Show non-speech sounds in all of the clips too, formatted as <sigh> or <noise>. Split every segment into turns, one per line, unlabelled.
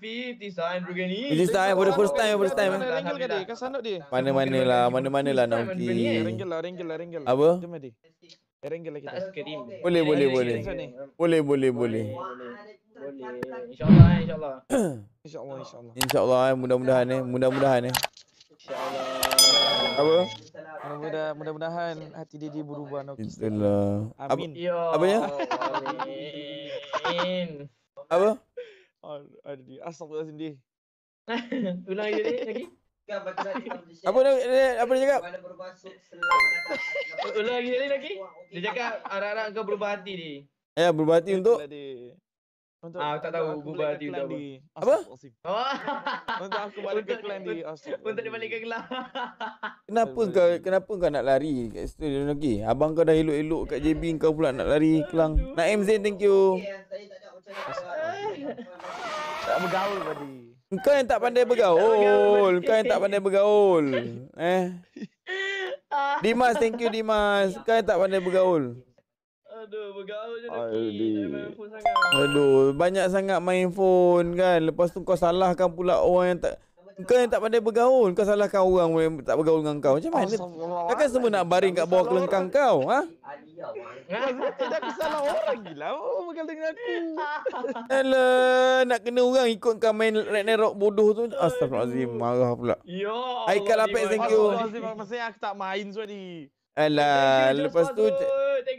Fifth design Rugani. Ini saya for the first time, first time. Eh. Mana dia? Kan mana-mana lah, mana-mana lah nak pergi. Ringgit lah, ringgit lah, ringgit lah. Apa? Jom tadi. lagi. Boleh, boleh, boleh. Boleh, boleh, boleh. InsyaAllah, insyaAllah. InsyaAllah, insyaAllah.
InsyaAllah, eh, mudah-mudahan eh. Mudah-mudahan eh.
InsyaAllah. Apa? Mudah-mudahan, mudah-mudahan hati dia dia berubah. Okay. InsyaAllah. Amin. Ab- apa ya? Amin. apa? Aduh, astagfirullahaladzim <laughs> kan, dia. Ulang lagi lagi. Apa dia, apa dia cakap? Apa dia cakap? Ulang lagi lagi. Dia cakap arah-arah kau berubah hati ni. Ya, berubah hati untuk? Untuk ah, tak tahu bubar hati untuk apa. Apa? Oh. untuk aku <laughs> balik ke Kelan di Osip. Untuk dia balik ke Kelan. <laughs>
kenapa kau kenapa kau nak lari kat situ dia lagi? Abang kau dah elok-elok kat JB kau pula nak lari Kelang. Nak MZ thank you.
Lah. <laughs> tak bergaul tadi.
Kau yang tak pandai bergaul. kau yang tak pandai bergaul. Eh. Dimas thank you Dimas. Kau yang tak pandai bergaul. Aduh, bergaul je lagi. Sangat. Aduh, banyak sangat main phone kan. Lepas tu kau salahkan pula orang yang tak... Kau yang tak pandai bergaul. Kau salahkan orang yang tak bergaul dengan kau. Macam mana? Takkan semua nak baring kat bawah kelengkang kau? Ha?
Tidak salah orang gila. Oh, bergaul dengan aku. Hello,
<laughs> nak kena orang ikut kau main Red Rock bodoh tu. Astagfirullahaladzim. Marah pula. Ya Allah. Haikal Lapek, thank you. Astagfirullahaladzim.
Maksudnya aku tak main
tu tadi. Alah, lepas tu...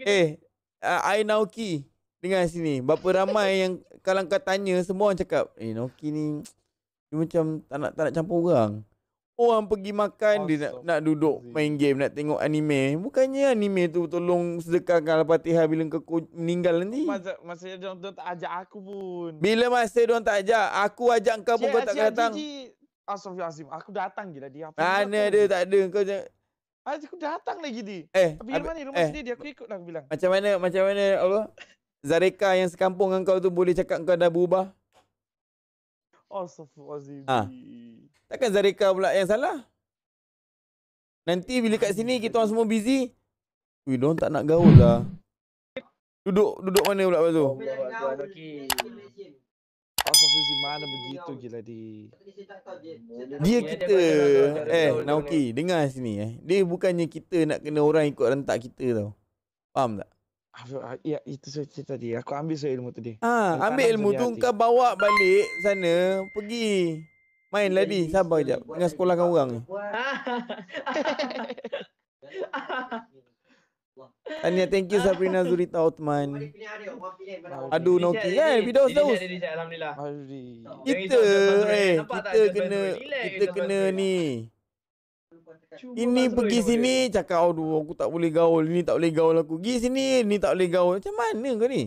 Eh, uh, I Naoki Dengar sini Berapa ramai yang kalang kau tanya Semua orang cakap Eh Naoki ni <tsk> Dia macam Tak nak, tak nak campur orang Orang pergi makan awesome. Dia nak, nak duduk Main game Nak tengok anime Bukannya anime tu Tolong sedekahkan Al-Fatihah Bila kau meninggal nanti Masa,
masa dia orang tak ajak aku pun Bila
masa dia orang tak ajak Aku ajak kau pun Kau tak datang Cik,
Azim, aku datang je lah dia. Mana dia tak ada. Kau jangan, Ah, aku datang lagi di. Eh, Tapi ab- mana rumah eh, sendiri dia aku ikut nak lah, bilang.
Macam mana macam mana Allah? Zareka yang sekampung dengan kau tu boleh cakap kau dah berubah?
Astaghfirullahalazim. Ha. Ah.
Takkan Zareka pula yang salah? Nanti bila kat sini kita orang semua busy. We don't tak nak gaul lah. Duduk duduk mana pula lepas tu?
Okay. Pasal Fuzi mana begitu gila di Dia kita Eh Naoki
Dengar sini eh Dia bukannya kita nak kena orang ikut rentak kita tau
Faham tak? Ah, ya itu saya cerita tadi Aku ambil saya ilmu tadi ah, ha, Ambil ilmu tu Kau
bawa balik sana Pergi Main lagi Sabar jap Dengan sekolahkan orang ni <laughs> <laughs> Tania, thank you Sabrina <laughs> Zurita Othman.
Aduh, Noki. Eh, yeah, video dah tahu. Alhamdulillah. Mari. Kita, eh, kita kena, kita kena ni.
Ini pergi sini, cakap, aduh, aku tak boleh gaul. Ini tak boleh gaul aku. Pergi sini, ni tak boleh gaul. Macam mana kau ni?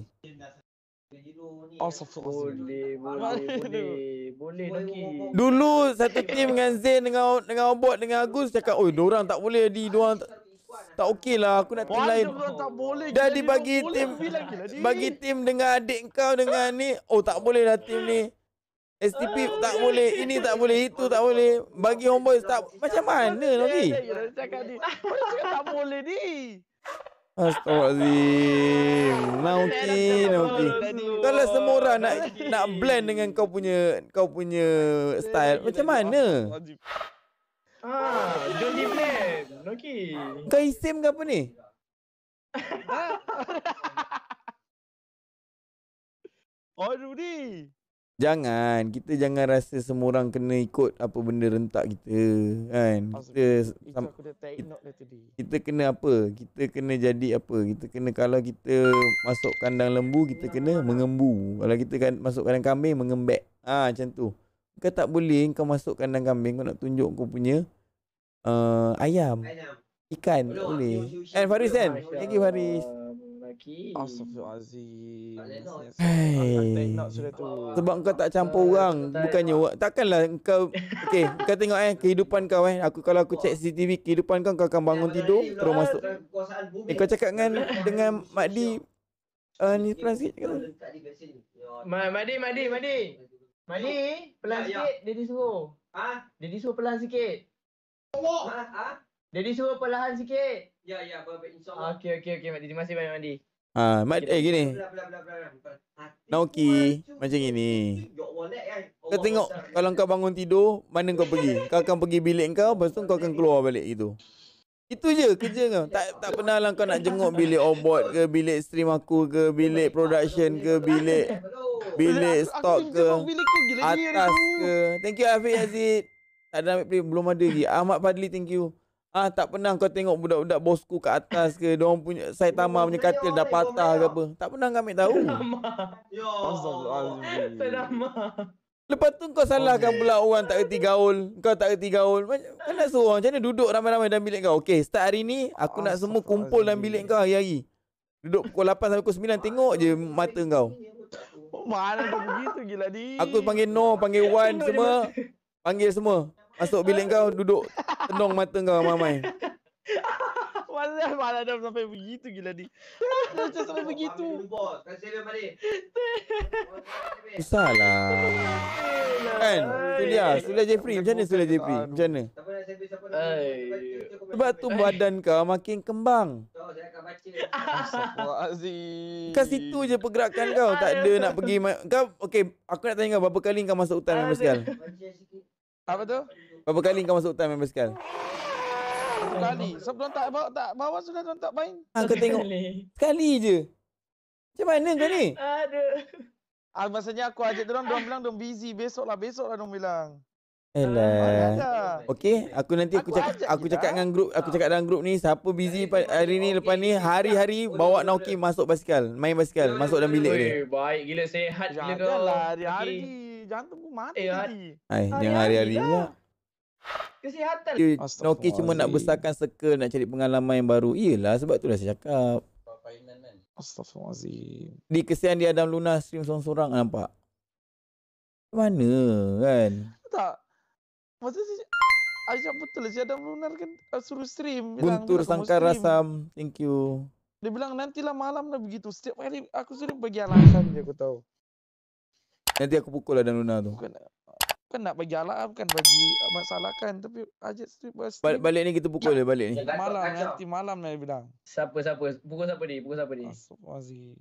Oh, boleh,
boleh, boleh. lagi.
Dulu, satu tim dengan Zen, dengan, dengan Obot, dengan Agus, cakap, oi, orang tak boleh. Di, diorang tak tak okey lah aku nak tim lain.
Dah dibagi tim. Bagi
tim lah, dengan adik kau dengan ni. Oh tak boleh lah tim ni. STP eh, eh, eh, tak boleh, ini tak, boleh, itu tak boleh. Bagi homeboy tak macam mana lagi?
Tak boleh ni.
Astagfirullahalazim. Nauki, nauki. Lah Kalau semua orang nak nak blend dengan kau punya kau punya style, macam mana?
Ah, Johnny Blend. Okey.
Kau isim ke apa ni?
<laughs> oh, Rudy.
Jangan. Kita jangan rasa semua orang kena ikut apa benda rentak kita. Kan? Kita, Itu Kita kena apa? Kita kena jadi apa? Kita kena kalau kita masuk kandang lembu, kita ya, kena lah. mengembu. Kalau kita kan masuk kandang kambing, mengembek. Ah, ha, macam tu kau tak boleh kau masukkan dalam kambing kau nak tunjuk kau punya uh, ayam. ayam. Ikan tak boleh.
Eh Faris kan? Thank you Faris. Astagfirullahaladzim Hei Sebab
kau tak campur uh, orang Bukannya wak, Takkanlah kau Okay Kau tengok eh Kehidupan kau eh Aku Kalau aku check CCTV Kehidupan kau Kau akan bangun tidur Terus lah. masuk
Eh kau cakap dengan
Dengan Makdi Di uh, Ni pernah sikit cakap
Mak Di Mak Mali, ya, ya. pelan ya, ya. sikit. Ya. Dia disuruh. Ha? Dia disuruh pelan sikit. Allah. Ha? Ha? Dia ha? disuruh pelan sikit. Ya, ya. Insya Allah. Okey, okey, okay, Mak, terima kasih banyak, Mak.
Ha, Mak, eh, gini. naoki macam gini. Eh. Kau tengok, kalau kau bangun tidur, mana kau pergi? <laughs> Kau akan pergi bilik kau, lepas tu kau akan keluar balik gitu. Itu je kerja kau. Tak tak pernah lah kau nak jenguk bilik obot ke, bilik stream aku ke, bilik production ke, bilik bilik stok ke atas ke thank you Afiq Aziz tak ada ambil belum ada lagi Ahmad Fadli thank you ah tak pernah kau tengok budak-budak bosku kat atas ke dia orang punya <laughs> Saitama punya katil dah patah ke apa tak pernah kau ambil tahu Saitama <laughs> Lepas tu kau salahkan okay. pula orang tak reti gaul. Kau tak reti gaul. Kau nak suruh macam mana duduk ramai-ramai dalam bilik kau? Okay, start hari ni aku nak semua kumpul dalam bilik kau hari-hari. Duduk pukul 8 sampai pukul 9 tengok je mata kau.
Marah dia begitu gila ni. Aku panggil
No, panggil <laughs> one semua. Panggil semua. Masuk bilik kau, duduk tenung mata kau mamai. <laughs>
Walah malah dah sampai begitu gila ni. Macam sampai begitu.
Susah lah. Kan? Sulia, Sulia Jeffrey. Macam mana Sulia Jeffrey? Macam mana? siapa Sebab tu badan kau makin kembang.
Tahu oh, saya akan baca. Astagfirullahalazim.
Kat situ je pergerakan kau. Tak ada nak pergi kau okey, aku nak tanya kau berapa kali kau masuk hutan member sekal? Apa tu? Berapa kali kau masuk hutan member sekal? Sekali.
Sebelum tak bawa tak bawa sudah tak main.
Ha kau tengok. Sekali je.
Macam mana kau ni? Aduh. Ah, maksudnya aku ajak dia orang, dia bilang dia busy. Besok lah, besok lah dia bilang.
Hello. Okey, aku nanti aku cakap aku cakap, dengan grup, aku cakap dalam grup ni siapa busy hari ni lepas ni hari-hari bawa Nauki masuk basikal, main basikal, masuk dalam bilik lah, dia.
Baik gila sehat gila kau. Lah, hari-hari. Jangan tunggu mati. Eh, hari. jangan hari-hari pula. Kesihatan. Nauki cuma nak besarkan
circle, nak cari pengalaman yang baru. Iyalah sebab itulah saya cakap. Astaghfirullahaladzim. Di kesian dia Adam Luna stream seorang-seorang nampak. Mana kan?
Tak. Masa sih aja ah, betul lah. sih ada kan ah, suruh stream Guntur Sangka Rasam
Thank you
Dia bilang nantilah malam lah begitu Setiap hari aku suruh bagi alasan dia aku tahu
Nanti aku pukul lah dan Luna tu Bukan,
bukan nak bagi alasan bukan bagi masalahkan Tapi aja stream, stream. Balik, balik
ni kita pukul dia balik ni Malam Kacau.
nanti malam lah dia bilang Siapa siapa pukul siapa ni pukul siapa ni Masih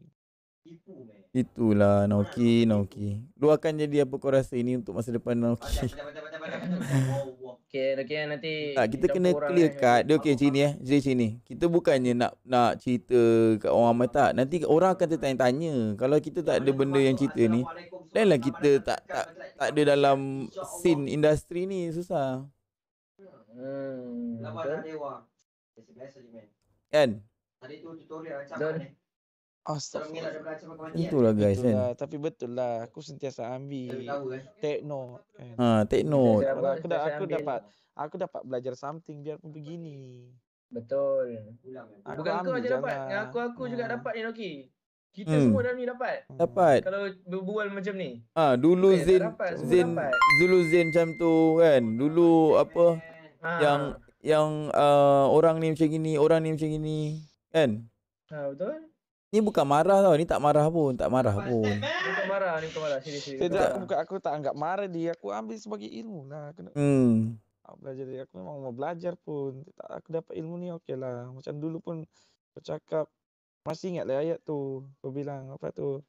Itulah Naoki Naoki Lu akan jadi apa kau rasa ini untuk masa depan Naoki
Mm-hmm. okay, nanti nah, kita kena clear
cut. Dia okey macam eh. Jadi sini. Eh? Kita bukannya nak nak cerita kat orang ramai tak. Nanti orang akan tertanya-tanya. Kalau kita tak ada benda yang cerita ni, lainlah kita tak tak tak ada dalam scene industri ni susah.
Hmm. Kan? Tadi tu tutorial macam mana? Astaghfirullah. lah guys kan. Itulah. Tapi betul lah. Aku sentiasa ambil. Kan? Tekno. Kan? Ha, techno. Aku, dah, aku dapat. Lah. Aku dapat belajar something biar pun begini. Betul. Ulang. Eh. Bukan kau aja dapat. Yang aku aku ha. juga dapat ni Noki. Kita hmm. semua dah ni dapat. Hmm. Dapat. Kalau berbual macam ni. Ah,
ha, dulu okay, Zin dapat, Zin dulu Zin macam tu kan. Dulu apa? Ha. Yang yang uh, orang ni macam gini, orang ni macam gini kan? Ha, betul. Ni bukan marah tau. Ni tak marah pun. Tak marah pun. Ni
bukan marah. Ni bukan marah. Sini, sini. Tidak. Bukan. Aku, bukan, aku tak anggap marah dia. Aku ambil sebagai ilmu lah. Kena...
Hmm.
Aku belajar dia. Aku memang mau belajar pun. Tak, aku dapat ilmu ni okey lah. Macam dulu pun bercakap. Masih ingat lah ayat tu. Aku bilang apa tu.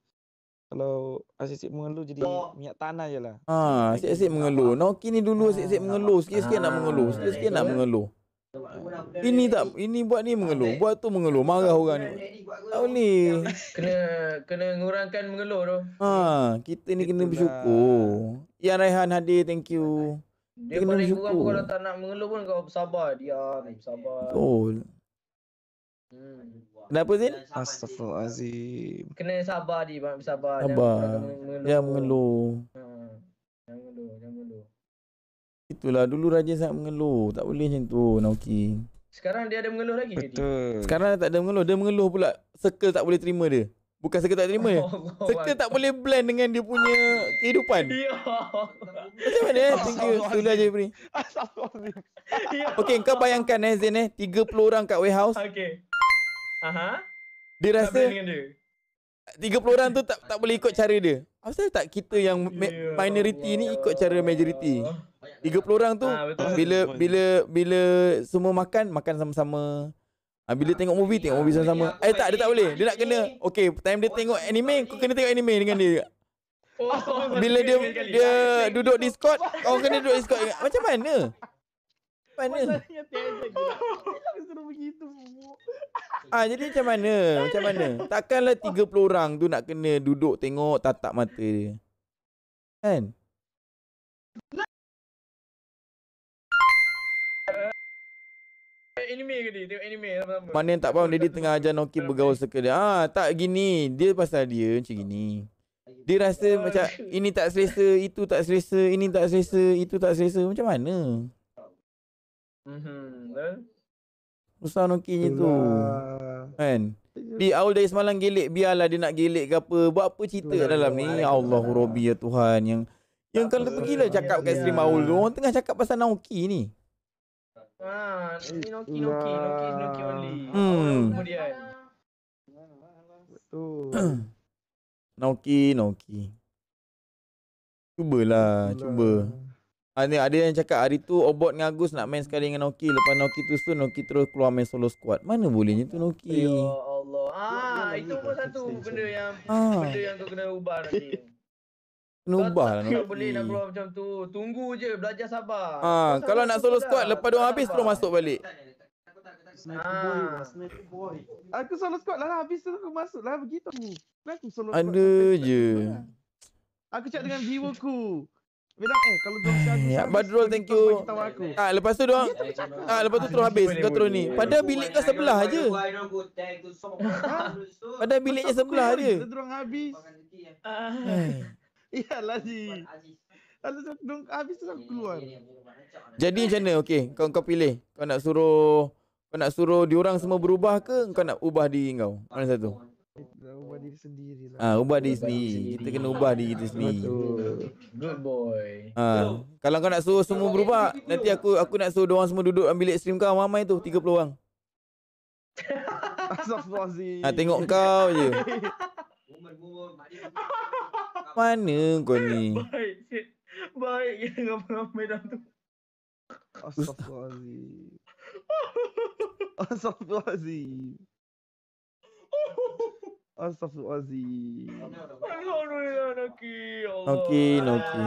Kalau asyik-asyik mengeluh jadi minyak tanah je lah. Haa. Ah, asyik-asyik mengeluh.
Noki ni dulu asyik-asyik ah, mengeluh. Sikit-sikit nak mengeluh. Sikit-sikit nak mengeluh. Sikit-sikit nak mengeluh ini tak ini buat ni mengeluh buat tu mengeluh marah orang ni tak ni,
kena kena mengurangkan mengeluh tu
ha kita ni kena bersyukur ya Raihan hadir thank you dia kena bersyukur kalau tak
nak mengeluh pun kau bersabar dia bersabar.
betul hmm. Kenapa Zin? Astaghfirullahaladzim
Kena sabar dia, bersabar Sabar Jangan mengeluh Yang
mengeluh yang ha, mengeluh Itulah dulu raja sangat mengeluh. Tak boleh macam tu Naoki.
Sekarang dia ada mengeluh lagi Betul.
Jadi? Sekarang dia tak ada mengeluh. Dia mengeluh pula. Circle tak boleh terima dia. Bukan circle tak terima. <laughs> Oh, circle Allah. tak boleh blend dengan dia punya kehidupan. <laughs> Ya. Macam mana? Eh? Thank you. Sudah je, Ibrahim. Ya. Okay, kau bayangkan eh, Zain eh. 30 orang kat warehouse. Okey. Aha. Uh-huh. rasa... Tiga puluh orang tu tak tak boleh ikut cara dia. Apa tak kita yang yeah, ma- ya minority Allah. ni ikut cara majority? Allah. Tiga puluh orang tu ha, bila bila bila semua makan makan sama-sama ha, bila ha, tengok movie tengok movie sama-sama eh tak dia tak boleh dia nak kena okey time dia tengok oh, anime kau kena tengok anime dengan dia bila dia dia duduk discord kau kena duduk discord <laughs> macam mana mana ah jadi macam mana macam mana takkanlah 30 orang tu nak kena duduk tengok tatap mata dia kan
anime ke dia? Tengok anime sama-sama. Mana yang tak faham, Daddy tengah
ajar Noki bergaul suka dia. Ah, tak gini. Dia pasal dia macam gini. Dia rasa oh, macam shoot. ini tak selesa, itu tak selesa, ini tak selesa, itu tak selesa. Macam mana?
Mm-hmm.
Noki ni tu. Kan? Di awal dari semalam gelik, biarlah dia nak gelik ke apa. Buat apa cerita Tuh, dalam ni? Allahu Rabbi ya Tuhan yang
yang kalau pergi lah cakap kat stream Maul tu lah.
orang tengah cakap pasal Naoki ni.
Ah, ini Noki, Noki, Noki, Noki ah. only. Hmm. Kemudian.
Noki, Noki. Cuba lah, cuba. Ah, ni ada yang cakap hari tu Obot dengan Agus nak main sekali dengan Noki. Lepas Noki tu tu Noki terus keluar main solo squad. Mana bolehnya tu
Noki? Ya Allah. Ah, lah itu pun satu benda yang ah. benda yang kau kena ubah nanti.
Kena ubah lah. Tak boleh nak keluar
macam tu. Tunggu je. Belajar sabar. Ha, kalau nak solo squad, lepas dia habis, terus masuk balik. ah. Aku solo squad lah habis tu aku masuk lah begitu. Aku solo squad. Ada je. Aku cakap dengan viewer ku. Bila eh kalau dia eh, aku. Ya, Badrul thank you. Ah lepas tu doang. Ah lepas tu terus habis. Kau terus ni. Pada bilik kau sebelah aje. Pada biliknya sebelah aje. Terus habis. Ah. Eh. Ya lah si. Lalu tu habis tu aku keluar.
Jadi macam mana? Okey, kau kau pilih. Kau nak suruh kau nak suruh diorang semua berubah ke kau nak ubah diri kau? Mana satu? Ubah
diri sendiri lah. Ah, ubah diri sendiri. Kita kena ubah diri kita sendiri. Good boy. Ah,
Kalau kau nak suruh semua berubah, nanti aku aku nak suruh diorang semua duduk ambil stream kau ramai tu 30 orang.
<laughs> Ah, tengok kau je
mana kau ni?
Baik, Baik yang ramai-ramai dah tu. Astaghfirullahaladzim. Astaghfirullahaladzim. Astaghfirullahaladzim. Alhamdulillah, Noki. Noki, Noki.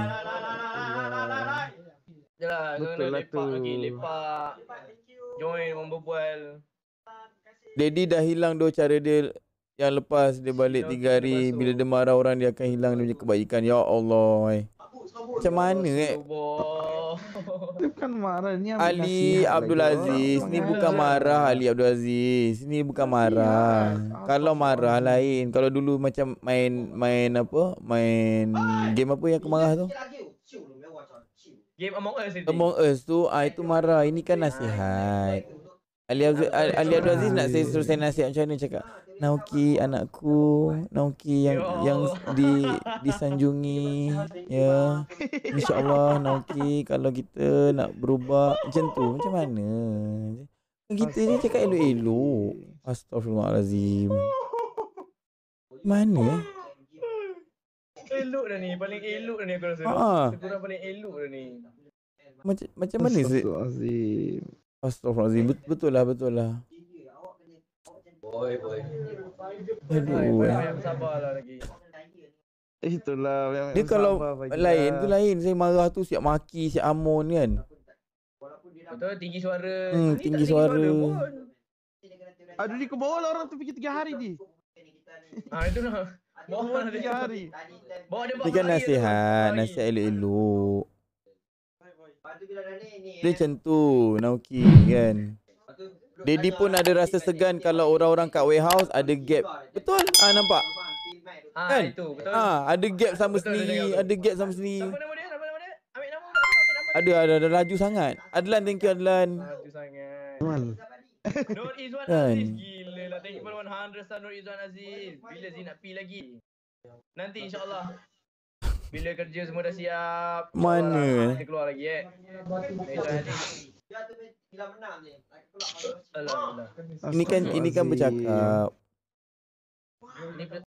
Jelah, kena lepak lagi, lepak. Join, orang berbual.
Daddy dah hilang tu cara dia yang lepas dia balik dia ya, tiga hari masuk. Bila dia marah orang dia akan hilang dia punya kebaikan Ya Allah eh. Macam mana eh
Dia bukan marah ni Ali Abdul Aziz Ni bukan marah
Ali Abdul Aziz Ni bukan marah Kalau marah lain Kalau dulu macam main Main apa Main game apa yang aku tu Game Among Us Among Us tu ah, Itu marah Ini kan nasihat Ali Abdul Aziz nak saya suruh saya nasihat macam mana cakap Nauki anakku Nauki yang ya yang di disanjungi Ya InsyaAllah Nauki kalau kita nak berubah Macam tu macam mana Kita ni cakap elok-elok Astaghfirullahalazim Mana eh?
Elok dah ni Paling elok dah ni aku rasa ha. Kurang paling elok dah ni
Macam, macam mana Astaghfirullahalazim Astaghfirullahaladzim. Bet betul lah, betul lah.
Boy, boy. Aduh, Aduh eh. Lah lagi. Itulah Dia kalau sabar, lain lah. tu
lain. Saya marah tu siap maki, siap amun kan.
Betul, tinggi suara. Hmm, tinggi, tinggi suara. suara Aduh, ni ke bawah lah orang tu pergi tiga hari ni. Ha, <laughs> itu lah. Bawa tiga hari. Bawa dia buat Dia kan
nasihat, nasihat elok-elok. Dia eh. macam tu Naoki kan Daddy pun ada rasa segan kalau orang-orang kat warehouse ada gap Betul? Ah nampak? kan? Ah ada gap sama betul, sendiri, ada gap sama sendiri. Ada, ada, ada laju sangat. Adlan, thank you Adlan.
Laju sangat. Nur Izwan kan? Aziz gila lah. Thank you for 100 Nur Izwan Aziz. Bila Zee nak pi lagi? Nanti insyaAllah. Bila kerja semua dah siap. Mana? Kita lah. keluar lagi eh.
Ini kan ini kan bercakap.